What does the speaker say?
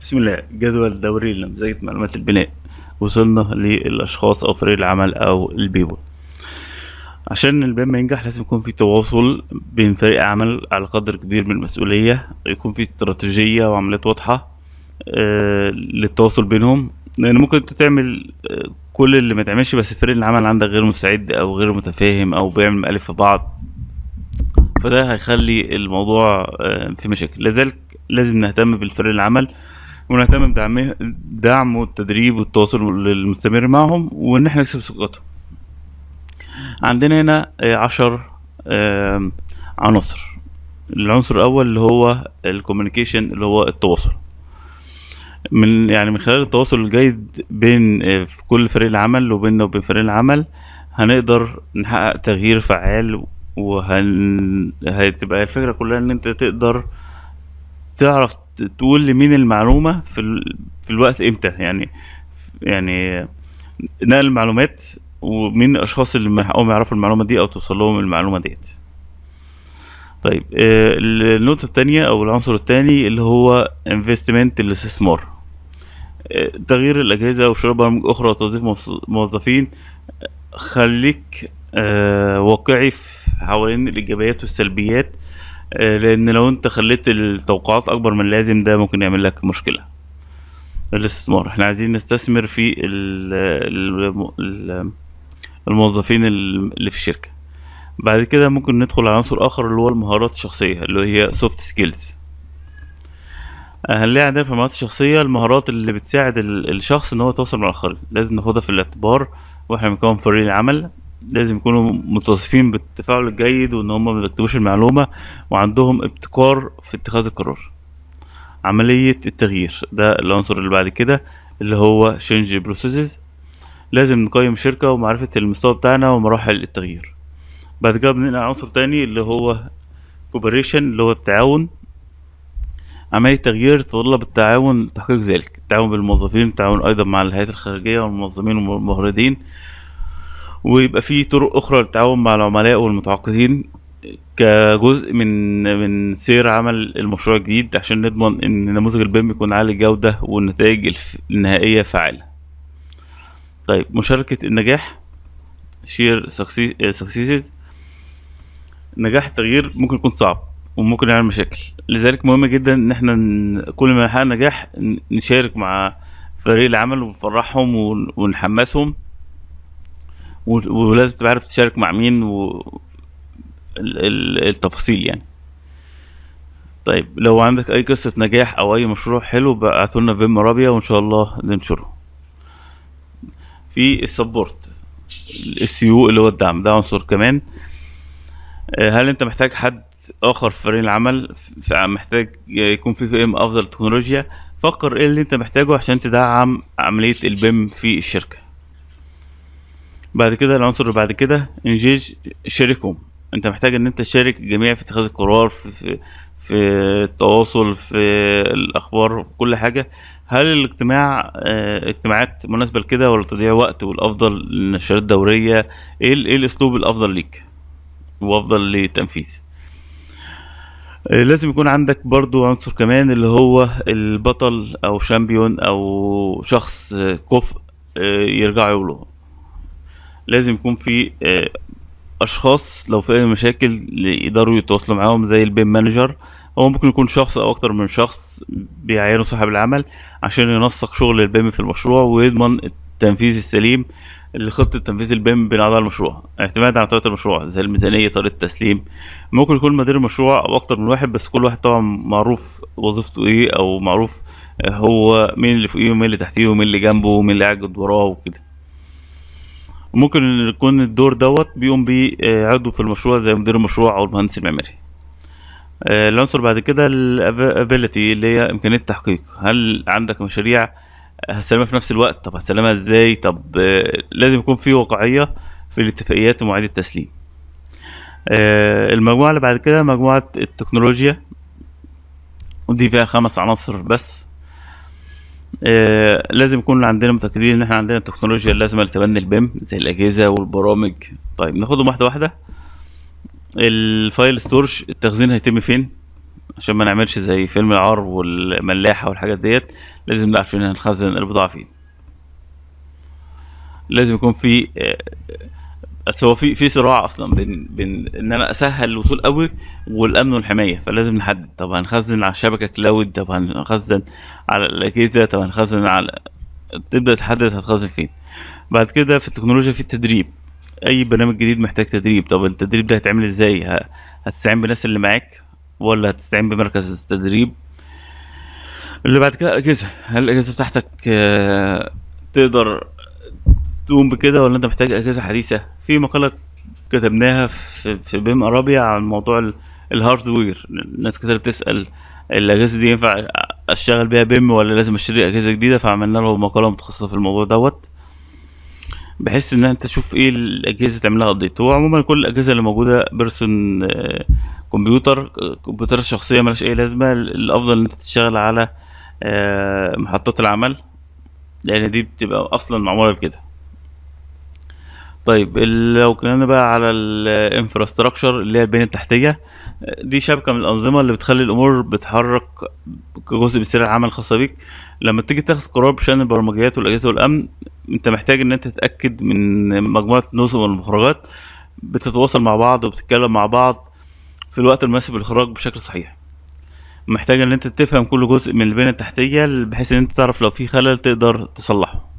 بسم الله جدول دوري لنمذجة معلومات البناء وصلنا للأشخاص أو فريق العمل أو البيبول عشان البيان ينجح لازم يكون في تواصل بين فريق عمل على قدر كبير من المسؤولية يكون في استراتيجية وعمليات واضحة آه للتواصل بينهم لأن ممكن أنت تعمل آه، كل اللي ما تعملش بس فريق العمل عندك غير مستعد أو غير متفاهم أو بيعمل مقالب في بعض فده هيخلي الموضوع آه في مشاكل لذلك لازم نهتم بالفريق العمل ونهتم بدعم دعم والتدريب والتواصل المستمر معهم وان احنا نكسب ثقتهم عندنا هنا آه، عشر عناصر العنصر الاول اللي هو الكوميونيكيشن اللي هو التواصل من يعني من خلال التواصل الجيد بين آه، في كل فريق العمل وبيننا وبين فريق العمل هنقدر نحقق تغيير فعال وهتبقى الفكره كلها ان انت تقدر تعرف تقول لمين المعلومه في ال... في الوقت امتى يعني يعني نقل المعلومات ومين الاشخاص اللي حقهم يعرفوا المعلومه دي او توصل لهم المعلومه ديت طيب آه، النقطه الثانيه او العنصر الثاني اللي هو انفستمنت الاستثمار آه، تغيير الاجهزه وشراء برامج اخرى وتوظيف موظفين خليك آه، واقعي في حوالين الايجابيات والسلبيات آه، لان لو انت خليت التوقعات اكبر من اللازم ده ممكن يعمل لك مشكله الاستثمار احنا عايزين نستثمر في الموظفين اللي في الشركه بعد كده ممكن ندخل على عنصر اخر اللي هو المهارات الشخصيه اللي هي سوفت سكيلز آه، هنلاقي عندنا في المهارات الشخصية المهارات اللي بتساعد الشخص ان هو يتواصل مع الاخرين لازم ناخدها في الاعتبار واحنا بنكون فريق العمل لازم يكونوا متصفين بالتفاعل الجيد وان هم ما بيكتبوش المعلومه وعندهم ابتكار في اتخاذ القرار عمليه التغيير ده العنصر اللي بعد كده اللي هو change processes لازم نقيم الشركه ومعرفه المستوى بتاعنا ومراحل التغيير بعد كده بننقل عنصر تاني اللي هو cooperation اللي هو التعاون عملية تغيير تتطلب التعاون تحقيق ذلك التعاون بالموظفين التعاون أيضا مع الهيئات الخارجية والمنظمين والموردين ويبقى في طرق اخرى للتعاون مع العملاء والمتعاقدين كجزء من من سير عمل المشروع الجديد عشان نضمن ان نموذج البيم يكون عالي الجوده والنتائج النهائيه فعاله طيب مشاركه النجاح شير سكسيس نجاح التغيير ممكن يكون صعب وممكن يعمل مشاكل لذلك مهم جدا ان احنا كل ما نحقق نجاح نشارك مع فريق العمل ونفرحهم ونحمسهم ولازم تبقى عارف تشارك مع مين و التفاصيل يعني طيب لو عندك اي قصه نجاح او اي مشروع حلو بعتولنا لنا فيم رابيه وان شاء الله ننشره في السبورت السيو اللي هو الدعم ده عنصر كمان آه، هل انت محتاج حد اخر في فريق العمل محتاج يكون في فهم افضل تكنولوجيا فكر ايه اللي انت محتاجه عشان تدعم عمليه البيم في الشركه بعد كده العنصر اللي بعد كده انجيج شاركهم انت محتاج ان انت تشارك الجميع في اتخاذ القرار في, في في التواصل في الاخبار في كل حاجه هل الاجتماع آه، اجتماعات مناسبه لكده ولا تضيع وقت والافضل النشرات الدوريه ايه ايه الاسلوب الافضل ليك وافضل للتنفيذ آه، لازم يكون عندك برضو عنصر كمان اللي هو البطل او شامبيون او شخص آه، كفء يرجعوا يقولوا لازم يكون في آه، اشخاص لو في اي مشاكل يقدروا يتواصلوا معاهم زي البيم مانجر هو ممكن يكون شخص او اكتر من شخص بيعينه صاحب العمل عشان ينسق شغل البيم في المشروع ويضمن التنفيذ السليم لخطة تنفيذ البيم بناء على المشروع اعتماد على طريقة المشروع زي الميزانية طريقة التسليم ممكن يكون مدير المشروع او اكتر من واحد بس كل واحد طبعا معروف وظيفته ايه او معروف آه، هو مين اللي فوقيه ومين اللي تحتيه ومين اللي جنبه ومين اللي قاعد وراه وكده ممكن يكون الدور دوت بيقوم بيه آه، عضو في المشروع زي مدير المشروع او المهندس المعماري آه، العنصر بعد كده الابيليتي اللي هي امكانيه التحقيق هل عندك مشاريع هتسلمها في نفس الوقت طب هتسلمها ازاي طب آه، لازم يكون في واقعيه في الاتفاقيات ومواعيد التسليم المجموعه اللي بعد كده مجموعه التكنولوجيا ودي فيها خمس عناصر بس آه لازم يكون عندنا متاكدين ان احنا عندنا التكنولوجيا اللازمه لتبني البيم زي الاجهزه والبرامج طيب ناخدهم واحده واحده الفايل ستورج التخزين هيتم فين عشان ما نعملش زي فيلم العار والملاحه والحاجات ديت لازم نبقى عارفين هنخزن البضاعه فين لازم يكون في آه بس هو في في صراع اصلا بين بين ان انا اسهل الوصول قوي والامن والحمايه فلازم نحدد طب هنخزن على الشبكه كلاود طب هنخزن على الاجهزه طب هنخزن على تبدا تحدد هتخزن فين بعد كده في التكنولوجيا في التدريب اي برنامج جديد محتاج تدريب طب التدريب ده هيتعمل ازاي هتستعين بالناس اللي معاك ولا هتستعين بمركز التدريب اللي بعد كده الاجهزه هل الاجهزه بتاعتك آه، تقدر تقوم بكده ولا انت محتاج اجهزه حديثه في مقاله كتبناها في بيم ارابيا عن موضوع الهاردوير الناس كتير بتسال الاجهزه دي ينفع اشتغل بيها بيم ولا لازم اشتري اجهزه جديده فعملنا له مقاله متخصصه في الموضوع دوت بحيث ان انت تشوف ايه الاجهزه تعملها لها ابديت هو عموما كل الاجهزه اللي موجوده بيرسون كمبيوتر كمبيوتر الشخصيه ملهاش اي لازمه الافضل ان انت تشتغل على آه، محطات العمل لان دي بتبقى اصلا معموله لكده طيب لو اتكلمنا بقى على الانفراستراكشر اللي هي البنيه التحتيه دي شبكه من الانظمه اللي بتخلي الامور بتحرك كجزء من سير العمل الخاصه بيك لما تيجي تاخد قرار بشان البرمجيات والاجهزه والامن انت محتاج ان انت تتاكد من مجموعه نظم والمخرجات بتتواصل مع بعض وبتتكلم مع بعض في الوقت المناسب للاخراج بشكل صحيح محتاج ان انت تفهم كل جزء من البنيه التحتيه بحيث ان انت تعرف لو في خلل تقدر تصلحه